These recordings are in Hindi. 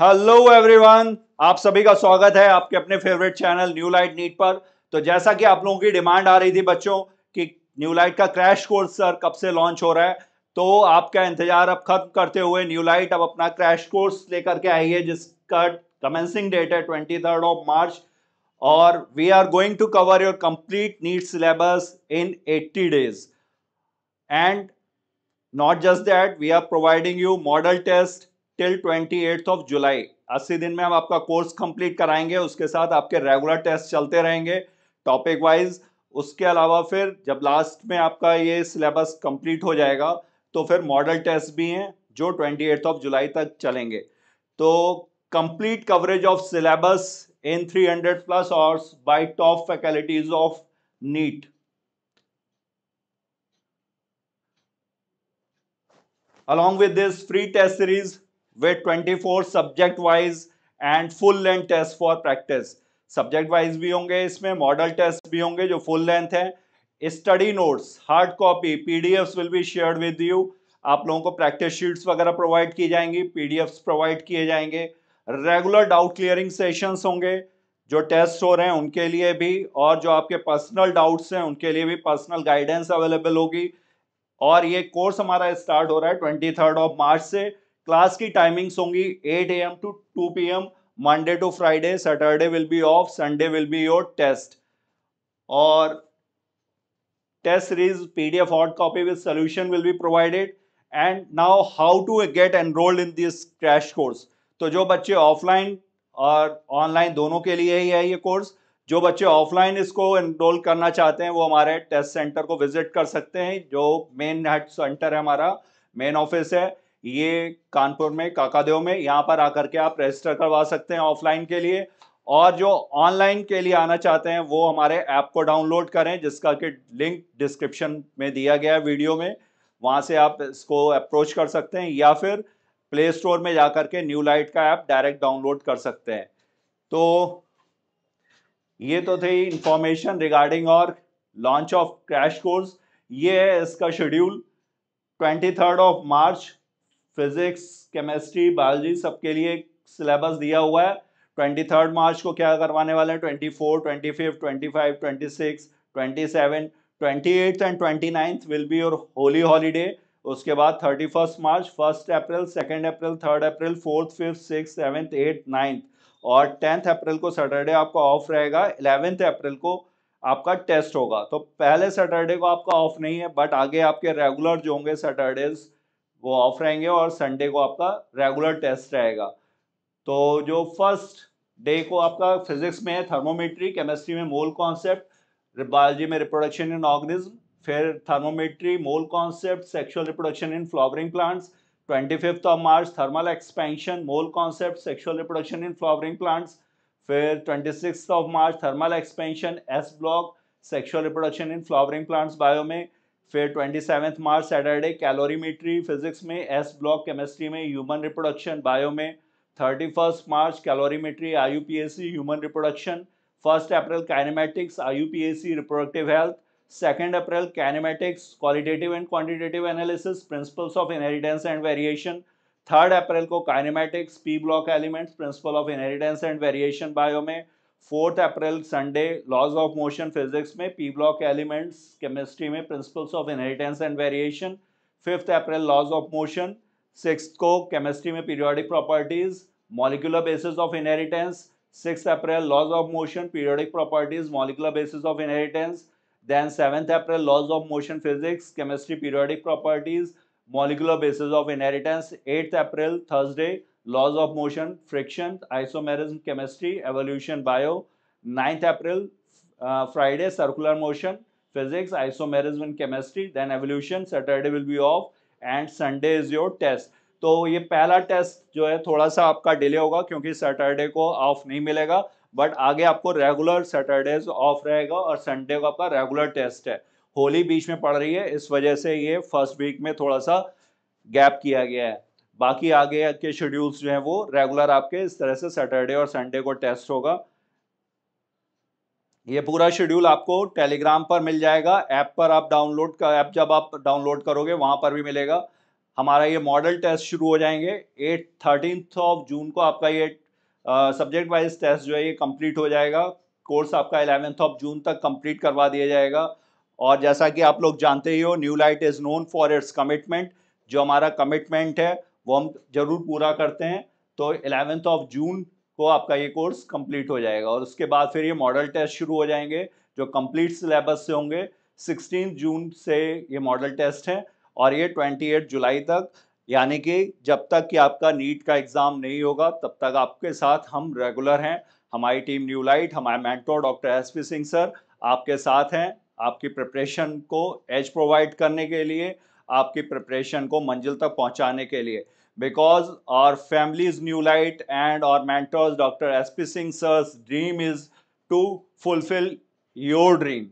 हेलो एवरीवन आप सभी का स्वागत है आपके अपने favourite channel New Light NEET पर तो जैसा कि आप लोगों की डिमांड आ रही थी बच्चों कि न्यू लाइट का क्रैश कोर्स सर कब से लॉन्च हो रहा है तो आपका इंतजार अब खत्म करते हुए न्यू लाइट अब अपना क्रैश कोर्स लेकर के आई है जिसका कमेंसिंग डेट है ट्वेंटी थर्ड ऑफ मार्च और we are going to cover your complete NEET syllabus in eighty days and not just that we are providing you model test till twenty eighth of July अस्सी दिन में हम आपका कोर्स कंप्लीट कराएंगे उसके साथ आपके रेगुलर टेस्ट चलते रहेंगे टॉपिक वाइज उसके अलावा फिर जब लास्ट में आपका ये सिलेबस कंप्लीट हो जाएगा तो फिर मॉडल टेस्ट भी हैं जो ट्वेंटी एट्थ ऑफ जुलाई तक चलेंगे तो complete coverage of syllabus in 300 plus hours by top faculties of NEET along with this free test series twenty four subject wise and full length test for practice subject wise भी होंगे इसमें मॉडल टेस्ट भी होंगे जो फुल लेंथ है study notes hard copy PDFs will be share with you आप लोगों को प्रैक्टिस शीट्स वगैरह प्रोवाइड की जाएंगी पीडीएफ्स प्रोवाइड किए जाएंगे रेगुलर डाउट क्लियरिंग सेशन होंगे जो टेस्ट हो रहे हैं उनके लिए भी और जो आपके पर्सनल डाउट्स हैं उनके लिए भी पर्सनल गाइडेंस अवेलेबल होगी और ये कोर्स हमारा स्टार्ट हो रहा है ट्वेंटी थर्ड ऑफ मार्च से क्लास की टाइमिंग्स होंगी 8 am to 2 am Monday to Friday Saturday will be off Sunday will be your test और test series PDF hard copy with solution will be provided and now how to get enrolled in this crash course तो जो बच्चे ऑफलाइन और ऑनलाइन दोनों के लिए ही है ये कोर्स जो बच्चे ऑफलाइन इसको एनरोल करना चाहते हैं वो हमारे टेस्ट सेंटर को विजिट कर सकते हैं जो मेन हेड सेंटर है हमारा मेन ऑफिस है ये कानपुर में काकादेव में यहाँ पर आकर के आप रजिस्टर करवा सकते हैं ऑफलाइन के लिए और जो ऑनलाइन के लिए आना चाहते हैं वो हमारे ऐप को डाउनलोड करें जिसका कि लिंक डिस्क्रिप्शन में दिया गया है वीडियो में वहाँ से आप इसको अप्रोच कर सकते हैं या फिर प्ले स्टोर में जा के न्यू लाइट का ऐप डायरेक्ट डाउनलोड कर सकते हैं तो ये तो थी इंफॉर्मेशन रिगार्डिंग और लॉन्च ऑफ क्रैश कोर्स ये है इसका schedule twenty third of March physics chemistry biology सबके लिए सिलेबस दिया हुआ है ट्वेंटी थर्ड मार्च को क्या करवाने वाले हैं twenty four twenty fifth twenty five twenty six twenty seven twenty eighth and twenty ninth will be your Holi holiday उसके बाद thirty first March first April second April third April fourth fifth six seventh eighth ninth और टेंथ अप्रैल को सैटरडे आपका ऑफ रहेगा इलेवेंथ अप्रैल को आपका टेस्ट होगा तो पहले सैटरडे को आपका ऑफ नहीं है बट आगे आपके रेगुलर जो होंगे सैटरडेज़ वो ऑफ रहेंगे और संडे को आपका रेगुलर टेस्ट रहेगा तो जो फर्स्ट डे को आपका फिजिक्स में है थर्मोमेट्री केमिस्ट्री में मोल कॉन्सेप्ट बायोलॉजी में रिप्रोडक्शन इन ऑर्गेनिज्म फिर thermometry mole concept sexual reproduction in flowering plants twenty fifth of March thermal expansion mole concept sexual reproduction in flowering plants फिर twenty six of March thermal expansion s block sexual reproduction in flowering plants bio में फिर twenty seven March Saturday calorimetry physics में एस ब्लॉक केमिस्ट्री में ह्यूमन रिप्रोडक्शन बायो में thirty first March calorimetry I you P S C human reproduction first April kinematics I reproductive health second April kinematics qualitative and quantitative analysis principles of inheritance and variation third April को kinematics p block elements principle of inheritance and variation bio में fourth April Sunday laws of motion physics में पी ब्लॉक एलिमेंट्स केमिस्ट्री में principles of inheritance and variation fifth April laws of motion six को केमिस्ट्री में periodic properties molecular basis of inheritance six April laws of motion periodic properties molecular basis of inheritance then 7th april laws of motion physics chemistry periodic properties molecular basis of inheritance 8th april thursday laws of motion friction isomerism chemistry evolution bio ninth April Friday circular motion physics isomerism chemistry then evolution Saturday will be off and Sunday is your test तो ये पहला टेस्ट जो है थोड़ा सा आपका डिले होगा क्योंकि सैटरडे को ऑफ नहीं मिलेगा बट आगे आपको रेगुलर सैटरडेज ऑफ रहेगा और संडे को आपका रेगुलर टेस्ट है होली बीच में पड़ रही है इस वजह से ये फर्स्ट वीक में थोड़ा सा गैप किया गया है बाकी आगे के शेड्यूल्स जो हैं वो रेगुलर आपके इस तरह से सैटरडे और संडे को टेस्ट होगा ये पूरा शेड्यूल आपको टेलीग्राम पर मिल जाएगा ऐप पर आप डाउनलोड का ऐप जब आप डाउनलोड करोगे वहाँ पर भी मिलेगा हमारा ये मॉडल टेस्ट शुरू हो जाएंगे एट थर्टीनथ ऑफ जून को आपका ये सब्जेक्ट वाइज टेस्ट जो है ये कंप्लीट हो जाएगा कोर्स आपका एलेवेंथ ऑफ जून तक कंप्लीट करवा दिया जाएगा और जैसा कि आप लोग जानते ही हो New Light is known for its commitment जो हमारा कमिटमेंट है वो हम जरूर पूरा करते हैं तो एलेवेंथ ऑफ जून को आपका ये कोर्स कंप्लीट हो जाएगा और उसके बाद फिर ये मॉडल टेस्ट शुरू हो जाएंगे जो कंप्लीट सिलेबस से होंगे सिक्सटीन जून से ये मॉडल टेस्ट हैं और ये ट्वेंटी एट जुलाई तक यानी कि जब तक कि आपका नीट का एग्ज़ाम नहीं होगा तब तक आपके साथ हम रेगुलर हैं हमारी टीम न्यू लाइट हमारे mentor doctor S P Singh sir आपके साथ हैं आपकी प्रिपरेशन को एज प्रोवाइड करने के लिए आपकी प्रिपरेशन को मंजिल तक पहुंचाने के लिए because our family's new light and our mentors, Dr. S.P. Singh sir's dream is to fulfill your dream.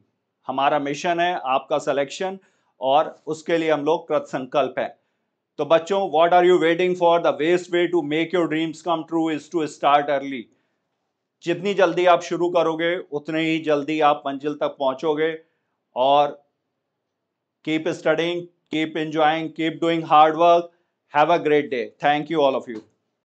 हमारा मिशन है आपका सिलेक्शन और उसके लिए हम लोग कृत संकल्प है तो बच्चों what are you waiting for the best way to make your dreams come true is to start early जितनी जल्दी आप शुरू करोगे उतने ही जल्दी आप मंजिल तक पहुंचोगे और keep studying keep enjoying keep doing hard work Have a great day. Thank you, all of you.